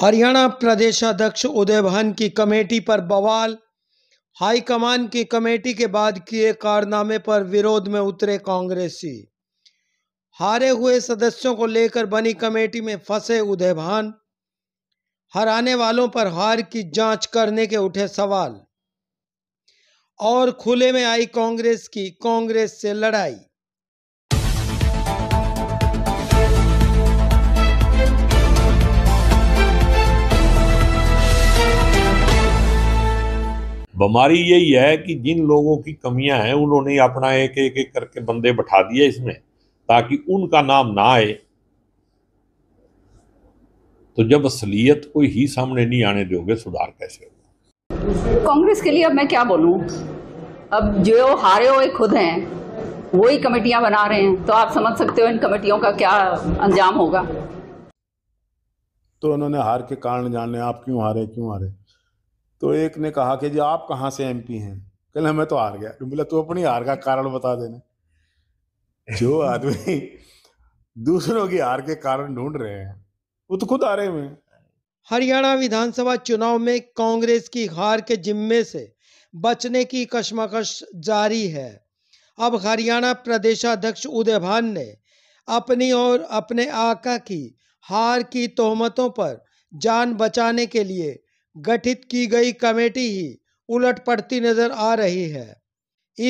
हरियाणा प्रदेश अध्यक्ष भान की कमेटी पर बवाल हाईकमान की कमेटी के बाद किए कारनामे पर विरोध में उतरे कांग्रेसी हारे हुए सदस्यों को लेकर बनी कमेटी में फंसे उदय भान हराने वालों पर हार की जांच करने के उठे सवाल और खुले में आई कांग्रेस की कांग्रेस से लड़ाई बीमारी यही है कि जिन लोगों की कमियां हैं उन्होंने अपना एक एक एक करके बंदे बैठा दिए इसमें ताकि उनका नाम ना आए तो जब असलियत को ही सामने नहीं आने दोगे तो सुधार कैसे होगा कांग्रेस के लिए अब मैं क्या बोलू अब जो हारे हुए खुद हैं वही कमेटियां बना रहे हैं तो आप समझ सकते हो इन कमेटियों का क्या अंजाम होगा तो उन्होंने हार के कारण जाने आप क्यों हारे क्यों हारे तो एक ने कहा कि जी आप कहाँ से एमपी हैं कल मैं तो हार गया बोला तू अपनी हार का कारण बता देना जो आदमी दूसरों की हार के कारण ढूंढ रहे हैं वो तो खुद आ रहे हैं हरियाणा विधानसभा चुनाव में कांग्रेस की हार के जिम्मे से बचने की कशमकश जारी है अब हरियाणा प्रदेशाध्यक्ष उदयभान ने अपनी और अपने आका की हार की तोहमतों पर जान बचाने के लिए गठित की गई कमेटी ही उलट पड़ती नजर आ रही है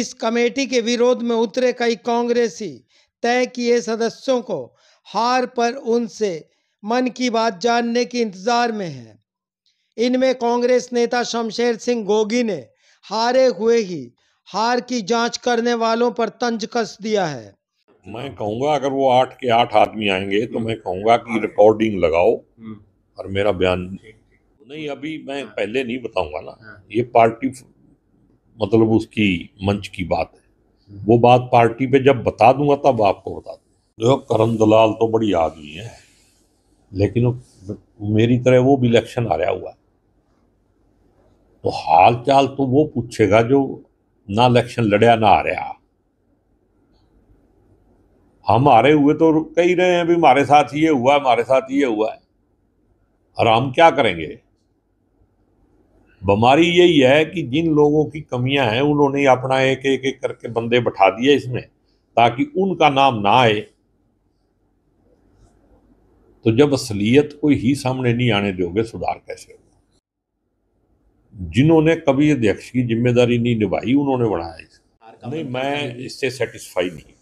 इस कमेटी के विरोध में उतरे कई कांग्रेसी तय किए सदस्यों को हार पर उनसे मन की बात जानने के इंतजार में है इनमें कांग्रेस नेता शमशेर सिंह गोगी ने हारे हुए ही हार की जांच करने वालों पर तंज कस दिया है मैं कहूंगा अगर वो आठ के आठ आदमी आएंगे तो मैं कहूंगा कि रिकॉर्डिंग लगाओ हम्म। और मेरा बयान नहीं अभी मैं हाँ। पहले नहीं बताऊंगा ना हाँ। ये पार्टी मतलब उसकी मंच की बात है हम्म। वो बात पार्टी पे जब बता दूंगा तब आपको बता दूंगा देखो करण दलाल तो बड़ी आदमी है लेकिन मेरी तरह वो भी इलेक्शन हारा हुआ तो हाल चाल तो वो पूछेगा जो ना इलेक्शन लड़या ना हारा हम हारे हुए तो कह रहे हैं भी हमारे साथ ये हुआ है हमारे साथ ये हुआ है और हम क्या करेंगे बीमारी यही है कि जिन लोगों की कमियां हैं उन्होंने अपना एक एक एक करके बंदे बैठा दिए इसमें ताकि उनका नाम ना आए तो जब असलियत को ही सामने नहीं आने दोगे सुधार कैसे होगा जिन्होंने कभी अध्यक्ष की जिम्मेदारी नहीं निभाई उन्होंने बढ़ाया इसे नहीं मैं इससे सेटिस्फाई नहीं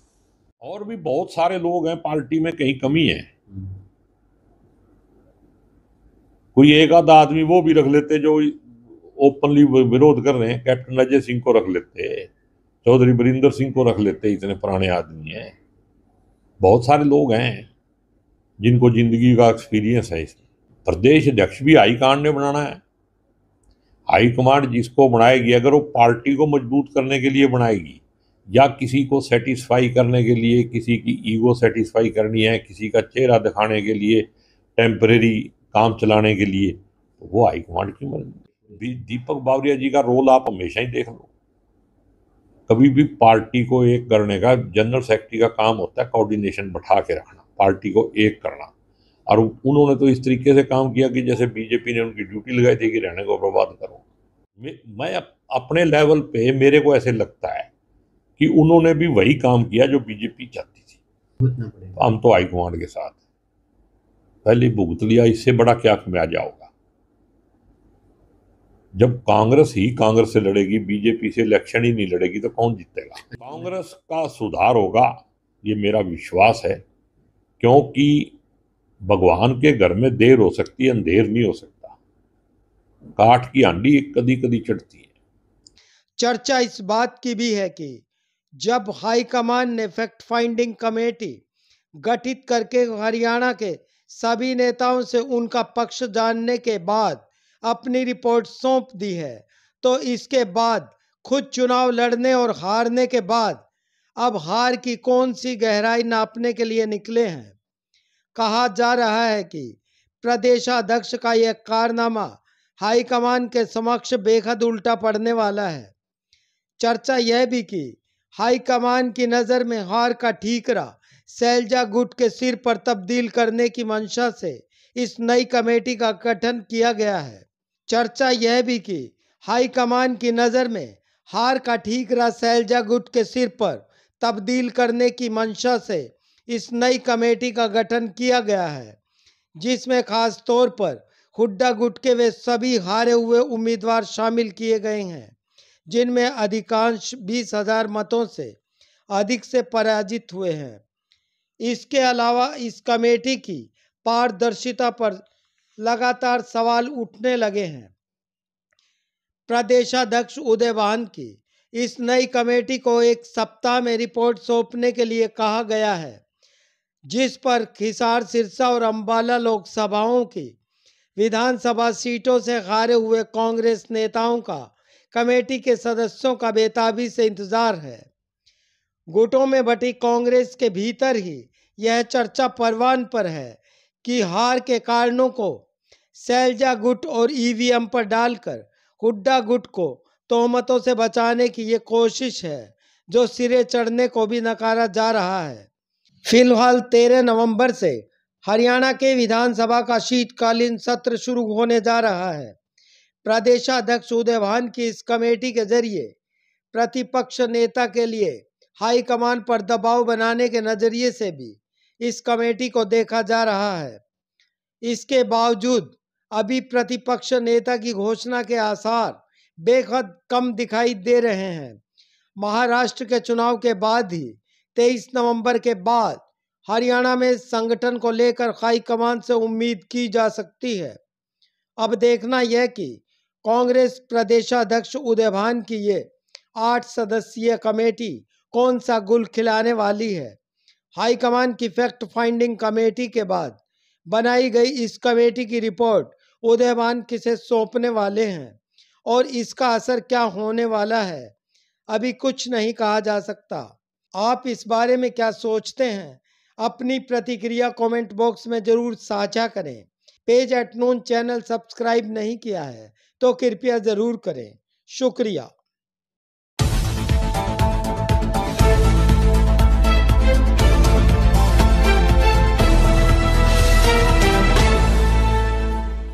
और भी बहुत सारे लोग हैं पार्टी में कहीं कमी है हम्म। कोई एक आधा आदमी वो भी रख लेते जो ओपनली विरोध कर रहे हैं कैप्टन अजय सिंह को रख लेते चौधरी बरिंदर सिंह को रख लेते इतने पुराने आदमी हैं बहुत सारे लोग हैं जिनको जिंदगी का एक्सपीरियंस है इसमें प्रदेश अध्यक्ष भी हाईकमांड ने बनाना है हाईकमांड जिसको बनाएगी अगर वो पार्टी को मजबूत करने के लिए बनाएगी या किसी को सेटिस्फाई करने के लिए किसी की ईगो सेटिस्फाई करनी है किसी का चेहरा दिखाने के लिए टेम्परेरी काम चलाने के लिए तो वो हाईकमांड की मर्जी दीपक बावरिया जी का रोल आप हमेशा ही देख लो कभी भी पार्टी को एक करने का जनरल सेक्रेटरी का काम होता है कोऑर्डिनेशन बैठा के रखना पार्टी को एक करना और उन्होंने तो इस तरीके से काम किया कि जैसे बीजेपी ने उनकी ड्यूटी लगाई थी कि रहने को बर्बाद करो मैं अपने लेवल पे मेरे को ऐसे लगता है कि उन्होंने भी वही काम किया जो बीजेपी चाहती थी हम तो हाईकमांड के साथ पहले भुगत लिया इससे बड़ा क्या खमियाजा होगा जब कांग्रेस ही कांग्रेस से लड़ेगी बीजेपी से इलेक्शन ही नहीं लड़ेगी तो कौन जीतेगा कांग्रेस का सुधार होगा ये मेरा विश्वास है क्योंकि भगवान के घर में देर हो सकती है अंधेर नहीं हो सकता काठ की हांडी कदी कदी चढ़ती है चर्चा इस बात की भी है कि जब हाईकमान ने फैक्ट फाइंडिंग कमेटी गठित करके हरियाणा के सभी नेताओं से उनका पक्ष जानने के बाद अपनी रिपोर्ट सौंप दी है तो इसके बाद खुद चुनाव लड़ने और हारने के बाद अब हार की कौन सी गहराई नापने के लिए निकले हैं कहा जा रहा है कि प्रदेशाध्यक्ष का यह कारनामा हाईकमान के समक्ष बेहद उल्टा पड़ने वाला है चर्चा यह भी कि हाईकमान की नज़र में हार का ठीकरा सैलजा गुट के सिर पर तब्दील करने की मंशा से इस नई कमेटी का गठन किया गया है चर्चा यह भी की हाईकमान की नज़र में हार का ठीकरा सैलजा गुट के सिर पर तब्दील करने की मंशा से इस नई कमेटी का गठन किया गया है जिसमें खास तौर पर हुड्डा गुट के वे सभी हारे हुए उम्मीदवार शामिल किए गए हैं जिनमें अधिकांश बीस हजार मतों से अधिक से पराजित हुए हैं इसके अलावा इस कमेटी की पारदर्शिता पर लगातार सवाल उठने लगे हैं प्रदेशाध्यक्ष उदय वाहन की इस नई कमेटी को एक सप्ताह में रिपोर्ट सौंपने के लिए कहा गया है जिस पर खिसार सिरसा और अम्बाला लोकसभाओं की विधानसभा सीटों से खारे हुए कांग्रेस नेताओं का कमेटी के सदस्यों का बेताबी से इंतजार है गुटों में बटी कांग्रेस के भीतर ही यह चर्चा परवान पर है कि हार के कारणों को सैलजा गुट और ईवीएम पर डालकर हुड्डा गुट को तोहमतों से बचाने की ये कोशिश है जो सिरे चढ़ने को भी नकारा जा रहा है फिलहाल तेरह नवंबर से हरियाणा के विधानसभा का शीतकालीन सत्र शुरू होने जा रहा है प्रदेशाध्यक्ष उदयभान की इस कमेटी के जरिए प्रतिपक्ष नेता के लिए हाईकमान पर दबाव बनाने के नज़रिए से भी इस कमेटी को देखा जा रहा है इसके बावजूद अभी प्रतिपक्ष नेता की घोषणा के आसार बेहद कम दिखाई दे रहे हैं महाराष्ट्र के चुनाव के बाद ही 23 नवंबर के बाद हरियाणा में संगठन को लेकर हाईकमान से उम्मीद की जा सकती है अब देखना यह कि कांग्रेस प्रदेशाध्यक्ष उदयभान की ये आठ सदस्यीय कमेटी कौन सा गुल खिलाने वाली है हाईकमान की फैक्ट फाइंडिंग कमेटी के बाद बनाई गई इस कमेटी की रिपोर्ट उदयवान किसे सौंपने वाले हैं और इसका असर क्या होने वाला है अभी कुछ नहीं कहा जा सकता आप इस बारे में क्या सोचते हैं अपनी प्रतिक्रिया कमेंट बॉक्स में ज़रूर साझा करें page at noon channel subscribe नहीं किया है तो कृपया ज़रूर करें शुक्रिया